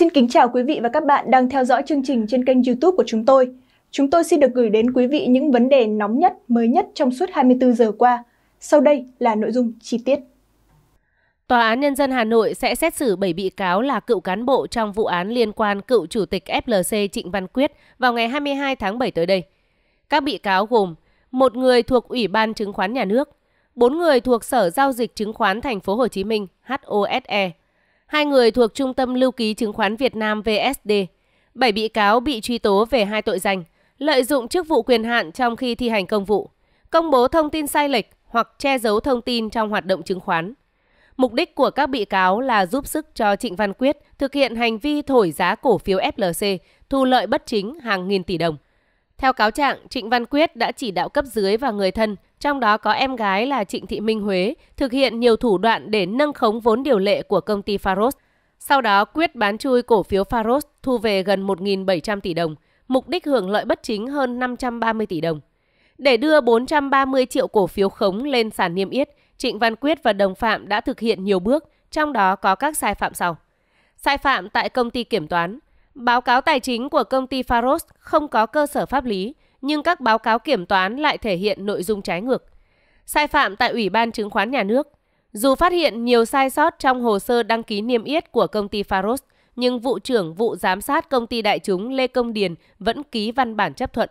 Xin kính chào quý vị và các bạn đang theo dõi chương trình trên kênh YouTube của chúng tôi. Chúng tôi xin được gửi đến quý vị những vấn đề nóng nhất, mới nhất trong suốt 24 giờ qua. Sau đây là nội dung chi tiết. Tòa án Nhân dân Hà Nội sẽ xét xử 7 bị cáo là cựu cán bộ trong vụ án liên quan cựu chủ tịch FLC Trịnh Văn Quyết vào ngày 22 tháng 7 tới đây. Các bị cáo gồm một người thuộc Ủy ban Chứng khoán Nhà nước, bốn người thuộc Sở Giao dịch Chứng khoán Thành phố Hồ Chí Minh HOSE, Hai người thuộc Trung tâm Lưu ký Chứng khoán Việt Nam VSD. Bảy bị cáo bị truy tố về hai tội danh lợi dụng chức vụ quyền hạn trong khi thi hành công vụ, công bố thông tin sai lệch hoặc che giấu thông tin trong hoạt động chứng khoán. Mục đích của các bị cáo là giúp sức cho Trịnh Văn Quyết thực hiện hành vi thổi giá cổ phiếu FLC, thu lợi bất chính hàng nghìn tỷ đồng. Theo cáo trạng, Trịnh Văn Quyết đã chỉ đạo cấp dưới và người thân trong đó có em gái là Trịnh Thị Minh Huế, thực hiện nhiều thủ đoạn để nâng khống vốn điều lệ của công ty Faros. Sau đó quyết bán chui cổ phiếu Faros thu về gần 1.700 tỷ đồng, mục đích hưởng lợi bất chính hơn 530 tỷ đồng. Để đưa 430 triệu cổ phiếu khống lên sàn niêm yết, Trịnh Văn Quyết và đồng phạm đã thực hiện nhiều bước, trong đó có các sai phạm sau. Sai phạm tại công ty kiểm toán, báo cáo tài chính của công ty Faros không có cơ sở pháp lý, nhưng các báo cáo kiểm toán lại thể hiện nội dung trái ngược. Sai phạm tại Ủy ban Chứng khoán Nhà nước. Dù phát hiện nhiều sai sót trong hồ sơ đăng ký niêm yết của công ty Faros, nhưng vụ trưởng vụ giám sát công ty đại chúng Lê Công Điền vẫn ký văn bản chấp thuận.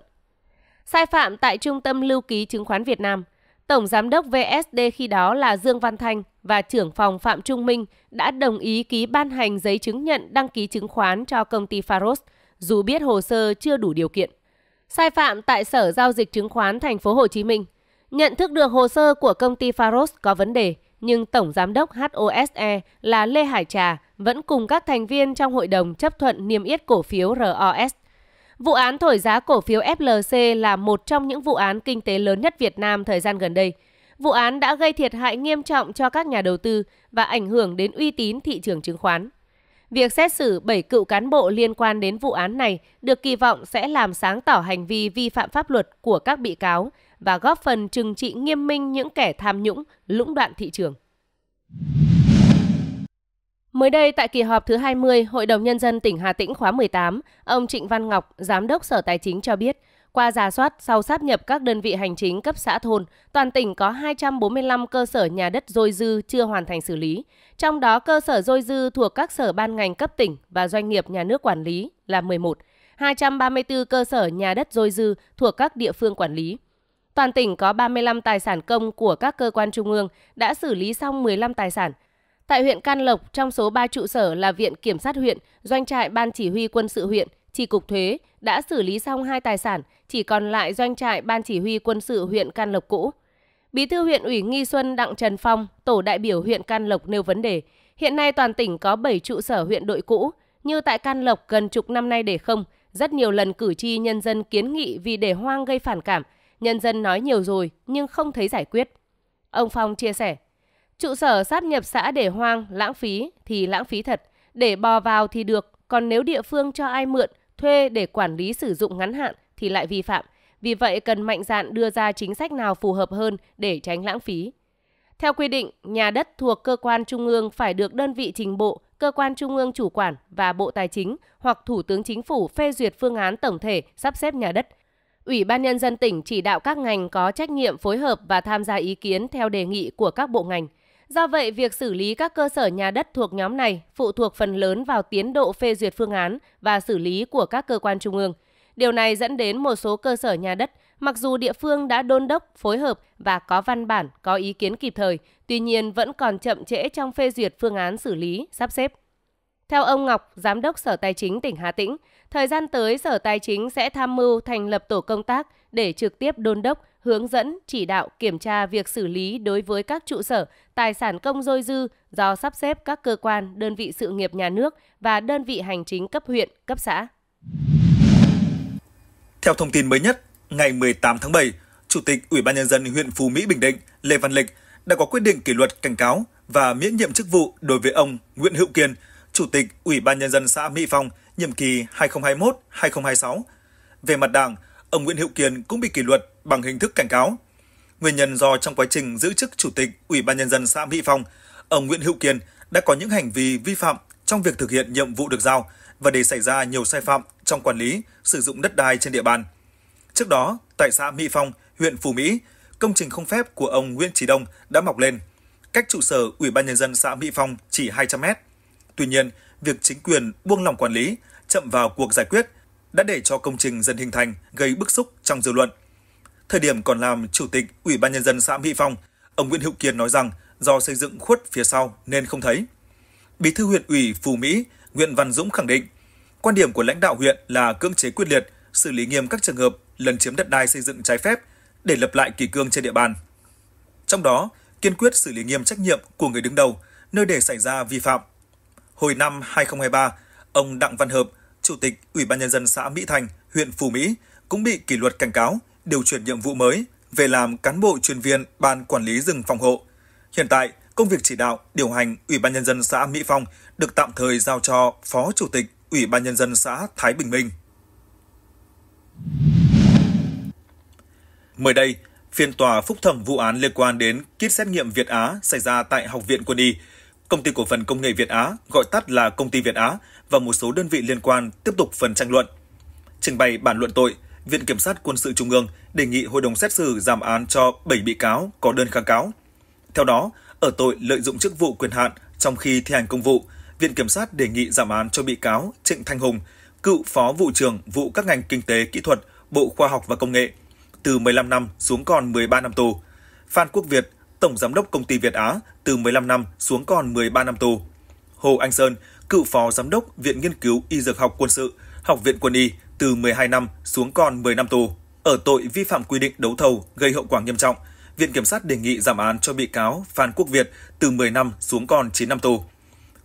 Sai phạm tại Trung tâm Lưu ký Chứng khoán Việt Nam. Tổng giám đốc VSD khi đó là Dương Văn Thanh và trưởng phòng Phạm Trung Minh đã đồng ý ký ban hành giấy chứng nhận đăng ký chứng khoán cho công ty Faros, dù biết hồ sơ chưa đủ điều kiện sai phạm tại Sở giao dịch chứng khoán thành phố Hồ Chí Minh. Nhận thức được hồ sơ của công ty Faros có vấn đề, nhưng tổng giám đốc HOSE là Lê Hải Trà vẫn cùng các thành viên trong hội đồng chấp thuận niêm yết cổ phiếu ROS. Vụ án thổi giá cổ phiếu FLC là một trong những vụ án kinh tế lớn nhất Việt Nam thời gian gần đây. Vụ án đã gây thiệt hại nghiêm trọng cho các nhà đầu tư và ảnh hưởng đến uy tín thị trường chứng khoán. Việc xét xử 7 cựu cán bộ liên quan đến vụ án này được kỳ vọng sẽ làm sáng tỏ hành vi vi phạm pháp luật của các bị cáo và góp phần trừng trị nghiêm minh những kẻ tham nhũng, lũng đoạn thị trường. Mới đây tại kỳ họp thứ 20 Hội đồng nhân dân tỉnh Hà Tĩnh khóa 18, ông Trịnh Văn Ngọc, giám đốc Sở Tài chính cho biết, qua giả soát sau sáp nhập các đơn vị hành chính cấp xã thôn, toàn tỉnh có 245 cơ sở nhà đất dôi dư chưa hoàn thành xử lý. Trong đó cơ sở dôi dư thuộc các sở ban ngành cấp tỉnh và doanh nghiệp nhà nước quản lý là 11, 234 cơ sở nhà đất dôi dư thuộc các địa phương quản lý. Toàn tỉnh có 35 tài sản công của các cơ quan trung ương đã xử lý xong 15 tài sản, Tại huyện Can Lộc, trong số 3 trụ sở là Viện Kiểm sát huyện, Doanh trại Ban Chỉ huy Quân sự huyện, Tri cục Thuế, đã xử lý xong hai tài sản, chỉ còn lại doanh trại Ban Chỉ huy Quân sự huyện Can Lộc cũ. Bí thư huyện ủy Nghi Xuân Đặng Trần Phong, tổ đại biểu huyện Can Lộc nêu vấn đề. Hiện nay toàn tỉnh có 7 trụ sở huyện đội cũ, như tại Can Lộc gần chục năm nay để không. Rất nhiều lần cử tri nhân dân kiến nghị vì để hoang gây phản cảm. Nhân dân nói nhiều rồi nhưng không thấy giải quyết. Ông Phong chia sẻ, trụ sở sáp nhập xã để hoang, lãng phí thì lãng phí thật. Để bò vào thì được, còn nếu địa phương cho ai mượn thuê để quản lý sử dụng ngắn hạn thì lại vi phạm. Vì vậy cần mạnh dạn đưa ra chính sách nào phù hợp hơn để tránh lãng phí. Theo quy định, nhà đất thuộc cơ quan trung ương phải được đơn vị trình bộ, cơ quan trung ương chủ quản và Bộ Tài chính hoặc Thủ tướng Chính phủ phê duyệt phương án tổng thể sắp xếp nhà đất. Ủy ban nhân dân tỉnh chỉ đạo các ngành có trách nhiệm phối hợp và tham gia ý kiến theo đề nghị của các bộ ngành – Do vậy, việc xử lý các cơ sở nhà đất thuộc nhóm này phụ thuộc phần lớn vào tiến độ phê duyệt phương án và xử lý của các cơ quan trung ương. Điều này dẫn đến một số cơ sở nhà đất, mặc dù địa phương đã đôn đốc, phối hợp và có văn bản, có ý kiến kịp thời, tuy nhiên vẫn còn chậm trễ trong phê duyệt phương án xử lý, sắp xếp. Theo ông Ngọc, Giám đốc Sở Tài chính tỉnh Hà Tĩnh, thời gian tới Sở Tài chính sẽ tham mưu thành lập tổ công tác để trực tiếp đôn đốc, hướng dẫn, chỉ đạo, kiểm tra việc xử lý đối với các trụ sở, tài sản công dôi dư do sắp xếp các cơ quan, đơn vị sự nghiệp nhà nước và đơn vị hành chính cấp huyện, cấp xã. Theo thông tin mới nhất, ngày 18 tháng 7, Chủ tịch Ủy ban nhân dân huyện Phú Mỹ Bình Định Lê Văn Lịch đã có quyết định kỷ luật cảnh cáo và miễn nhiệm chức vụ đối với ông Nguyễn Hữu Kiên, Chủ tịch Ủy ban nhân dân xã Mỹ Phong, nhiệm kỳ 2021-2026. Về mặt Đảng, ông Nguyễn Hữu Kiên cũng bị kỷ luật bằng hình thức cảnh cáo. Nguyên nhân do trong quá trình giữ chức chủ tịch Ủy ban nhân dân xã Mỹ Phong, ông Nguyễn Hữu Kiên đã có những hành vi vi phạm trong việc thực hiện nhiệm vụ được giao và để xảy ra nhiều sai phạm trong quản lý, sử dụng đất đai trên địa bàn. Trước đó, tại xã Mỹ Phong, huyện Phú Mỹ, công trình không phép của ông Nguyễn Trí Đông đã mọc lên, cách trụ sở Ủy ban nhân dân xã Mỹ Phong chỉ 200 mét. Tuy nhiên, việc chính quyền buông lỏng quản lý, chậm vào cuộc giải quyết đã để cho công trình dần hình thành gây bức xúc trong dư luận. Thời điểm còn làm chủ tịch Ủy ban nhân dân xã Mỹ Phong, ông Nguyễn Hữu Kiên nói rằng do xây dựng khuất phía sau nên không thấy. Bí thư huyện ủy Phú Mỹ Nguyễn Văn Dũng khẳng định, quan điểm của lãnh đạo huyện là cưỡng chế quyết liệt, xử lý nghiêm các trường hợp lần chiếm đất đai xây dựng trái phép để lập lại kỷ cương trên địa bàn. Trong đó, kiên quyết xử lý nghiêm trách nhiệm của người đứng đầu nơi để xảy ra vi phạm. Hồi năm 2023, ông Đặng Văn Hợp, Chủ tịch Ủy ban Nhân dân xã Mỹ Thành, huyện Phú Mỹ cũng bị kỷ luật cảnh cáo, điều chuyển nhiệm vụ mới về làm cán bộ chuyên viên Ban Quản lý rừng phòng hộ. Hiện tại, công việc chỉ đạo, điều hành Ủy ban Nhân dân xã Mỹ Phong được tạm thời giao cho Phó Chủ tịch Ủy ban Nhân dân xã Thái Bình Minh. Mới đây, phiên tòa phúc thẩm vụ án liên quan đến kit xét nghiệm Việt Á xảy ra tại Học viện Quân y. Công ty cổ phần công nghệ Việt Á, gọi tắt là Công ty Việt Á, và một số đơn vị liên quan tiếp tục phần tranh luận. Trình bày bản luận tội, Viện Kiểm sát Quân sự Trung ương đề nghị hội đồng xét xử giảm án cho 7 bị cáo có đơn kháng cáo. Theo đó, ở tội lợi dụng chức vụ quyền hạn trong khi thi hành công vụ, Viện Kiểm sát đề nghị giảm án cho bị cáo Trịnh Thanh Hùng, cựu phó vụ trưởng vụ các ngành kinh tế kỹ thuật, Bộ Khoa học và Công nghệ, từ 15 năm xuống còn 13 năm tù. Phan Quốc Việt, Tổng Giám đốc Công ty Việt Á, từ 15 năm xuống còn 13 năm tù. Hồ Anh Sơn, cựu phó giám đốc Viện Nghiên cứu Y Dược học Quân sự, Học viện Quân y từ 12 năm xuống còn 10 năm tù ở tội vi phạm quy định đấu thầu gây hậu quả nghiêm trọng. Viện Kiểm sát đề nghị giảm án cho bị cáo Phan Quốc Việt từ 10 năm xuống còn 9 năm tù.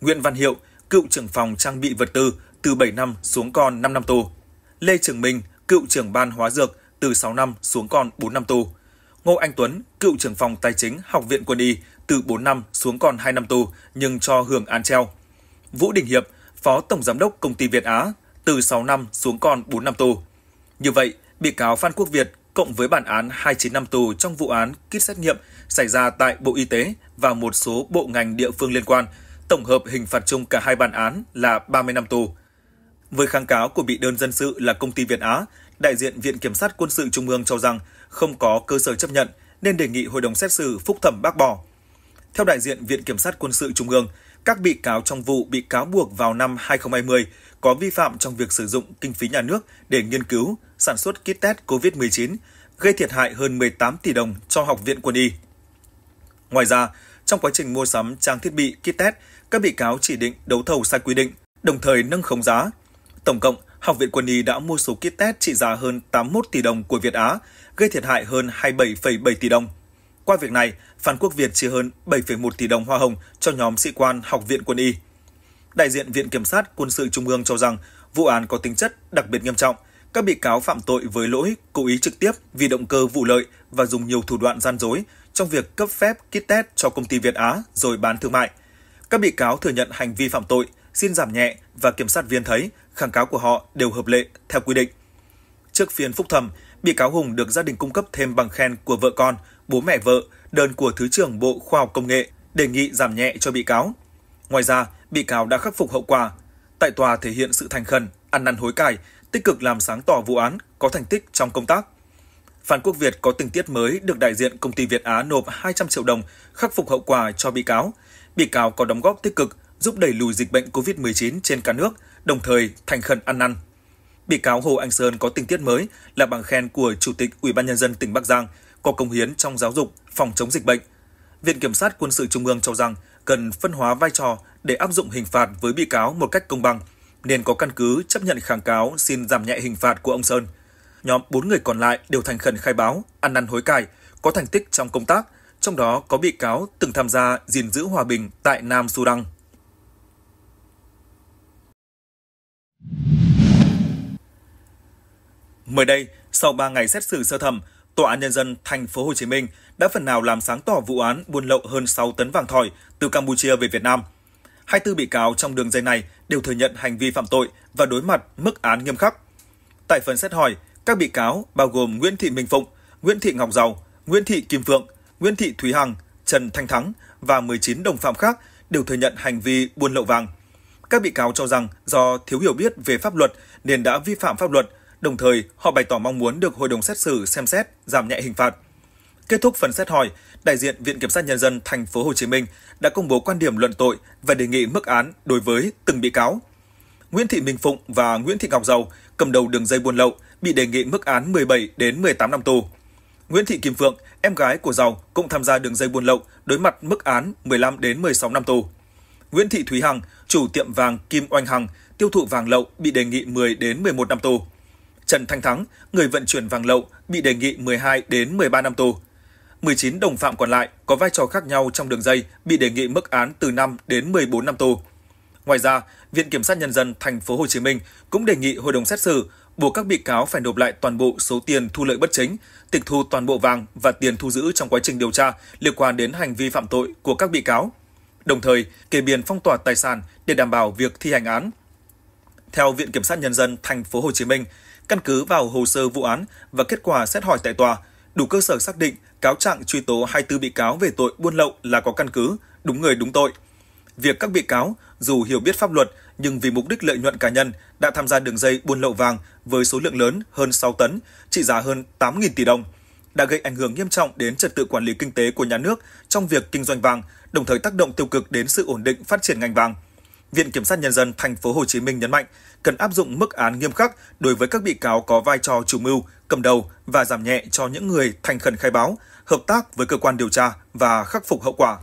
Nguyễn Văn Hiệu, cựu trưởng phòng trang bị vật tư từ 7 năm xuống còn 5 năm tù. Lê Trường Minh, cựu trưởng ban hóa dược từ 6 năm xuống còn 4 năm tù. Ngô Anh Tuấn, cựu trưởng phòng tài chính Học viện Quân y từ 4 năm xuống còn 2 năm tù nhưng cho hưởng án treo. Vũ Đình Hiệp, Phó Tổng Giám đốc Công ty Việt Á, từ 6 năm xuống còn 4 năm tù. Như vậy, bị cáo Phan Quốc Việt cộng với bản án 29 năm tù trong vụ án kit xét nghiệm xảy ra tại Bộ Y tế và một số bộ ngành địa phương liên quan, tổng hợp hình phạt chung cả hai bản án là 30 năm tù. Với kháng cáo của bị đơn dân sự là công ty Việt Á, đại diện Viện Kiểm sát Quân sự Trung ương cho rằng không có cơ sở chấp nhận nên đề nghị hội đồng xét xử phúc thẩm bác bỏ. Theo đại diện Viện Kiểm sát Quân sự Trung ương, các bị cáo trong vụ bị cáo buộc vào năm 2020 có vi phạm trong việc sử dụng kinh phí nhà nước để nghiên cứu, sản xuất kit test COVID-19, gây thiệt hại hơn 18 tỷ đồng cho Học viện Quân y. Ngoài ra, trong quá trình mua sắm trang thiết bị kit test, các bị cáo chỉ định đấu thầu sai quy định, đồng thời nâng khống giá. Tổng cộng, Học viện Quân y đã mua số kit test trị giá hơn 81 tỷ đồng của Việt Á, gây thiệt hại hơn 27,7 tỷ đồng qua việc này, Phan Quốc Việt chia hơn 7,1 tỷ đồng hoa hồng cho nhóm sĩ quan Học viện Quân y. Đại diện Viện Kiểm sát Quân sự Trung ương cho rằng vụ án có tính chất đặc biệt nghiêm trọng. Các bị cáo phạm tội với lỗi cố ý trực tiếp vì động cơ vụ lợi và dùng nhiều thủ đoạn gian dối trong việc cấp phép kit test cho công ty Việt Á rồi bán thương mại. Các bị cáo thừa nhận hành vi phạm tội, xin giảm nhẹ và kiểm sát viên thấy kháng cáo của họ đều hợp lệ theo quy định. Trước phiên phúc thẩm, Bị cáo Hùng được gia đình cung cấp thêm bằng khen của vợ con, bố mẹ vợ, đơn của Thứ trưởng Bộ Khoa học Công nghệ, đề nghị giảm nhẹ cho bị cáo. Ngoài ra, bị cáo đã khắc phục hậu quả. Tại tòa thể hiện sự thành khẩn, ăn năn hối cải, tích cực làm sáng tỏ vụ án, có thành tích trong công tác. Phan Quốc Việt có tình tiết mới được đại diện công ty Việt Á nộp 200 triệu đồng khắc phục hậu quả cho bị cáo. Bị cáo có đóng góp tích cực giúp đẩy lùi dịch bệnh COVID-19 trên cả nước, đồng thời thành khẩn ăn năn bị cáo Hồ Anh Sơn có tình tiết mới là bằng khen của Chủ tịch Ủy ban nhân dân tỉnh Bắc Giang có công hiến trong giáo dục, phòng chống dịch bệnh. Viện kiểm sát quân sự Trung ương cho rằng cần phân hóa vai trò để áp dụng hình phạt với bị cáo một cách công bằng, nên có căn cứ chấp nhận kháng cáo xin giảm nhẹ hình phạt của ông Sơn. Nhóm 4 người còn lại đều thành khẩn khai báo, ăn năn hối cải, có thành tích trong công tác, trong đó có bị cáo từng tham gia gìn giữ hòa bình tại Nam Sudan. Mới đây, sau 3 ngày xét xử sơ thẩm, Tòa án nhân dân thành phố Hồ Chí Minh đã phần nào làm sáng tỏ vụ án buôn lậu hơn 6 tấn vàng thỏi từ Campuchia về Việt Nam. 24 bị cáo trong đường dây này đều thừa nhận hành vi phạm tội và đối mặt mức án nghiêm khắc. Tại phần xét hỏi, các bị cáo bao gồm Nguyễn Thị Minh Phụng, Nguyễn Thị Ngọc Giàu, Nguyễn Thị Kim Phượng, Nguyễn Thị Thúy Hằng, Trần Thanh Thắng và 19 đồng phạm khác đều thừa nhận hành vi buôn lậu vàng. Các bị cáo cho rằng do thiếu hiểu biết về pháp luật nên đã vi phạm pháp luật Đồng thời, họ bày tỏ mong muốn được hội đồng xét xử xem xét giảm nhẹ hình phạt. Kết thúc phần xét hỏi, đại diện Viện kiểm sát nhân dân thành phố Hồ Chí Minh đã công bố quan điểm luận tội và đề nghị mức án đối với từng bị cáo. Nguyễn Thị Minh Phụng và Nguyễn Thị Ngọc Dầu, cầm đầu đường dây buôn lậu, bị đề nghị mức án 17 đến 18 năm tù. Nguyễn Thị Kim Phượng, em gái của Dầu, cũng tham gia đường dây buôn lậu, đối mặt mức án 15 đến 16 năm tù. Nguyễn Thị Thúy Hằng, chủ tiệm vàng Kim Oanh Hằng, tiêu thụ vàng lậu bị đề nghị 10 đến 11 năm tù. Trần Thanh Thắng, người vận chuyển vàng lậu, bị đề nghị 12 đến 13 năm tù. 19 đồng phạm còn lại có vai trò khác nhau trong đường dây bị đề nghị mức án từ 5 đến 14 năm tù. Ngoài ra, Viện Kiểm sát Nhân dân Thành phố Hồ Chí Minh cũng đề nghị hội đồng xét xử buộc các bị cáo phải nộp lại toàn bộ số tiền thu lợi bất chính, tịch thu toàn bộ vàng và tiền thu giữ trong quá trình điều tra liên quan đến hành vi phạm tội của các bị cáo. Đồng thời, kê biên phong tỏa tài sản để đảm bảo việc thi hành án. Theo Viện Kiểm sát Nhân dân Thành phố Hồ Chí Minh, Căn cứ vào hồ sơ vụ án và kết quả xét hỏi tại tòa, đủ cơ sở xác định cáo trạng truy tố 24 bị cáo về tội buôn lậu là có căn cứ, đúng người đúng tội. Việc các bị cáo dù hiểu biết pháp luật nhưng vì mục đích lợi nhuận cá nhân đã tham gia đường dây buôn lậu vàng với số lượng lớn hơn 6 tấn, trị giá hơn 8.000 tỷ đồng, đã gây ảnh hưởng nghiêm trọng đến trật tự quản lý kinh tế của nhà nước trong việc kinh doanh vàng, đồng thời tác động tiêu cực đến sự ổn định phát triển ngành vàng. Viện Kiểm sát Nhân dân Thành phố Hồ Chí Minh nhấn mạnh cần áp dụng mức án nghiêm khắc đối với các bị cáo có vai trò chủ mưu, cầm đầu và giảm nhẹ cho những người thành khẩn khai báo, hợp tác với cơ quan điều tra và khắc phục hậu quả.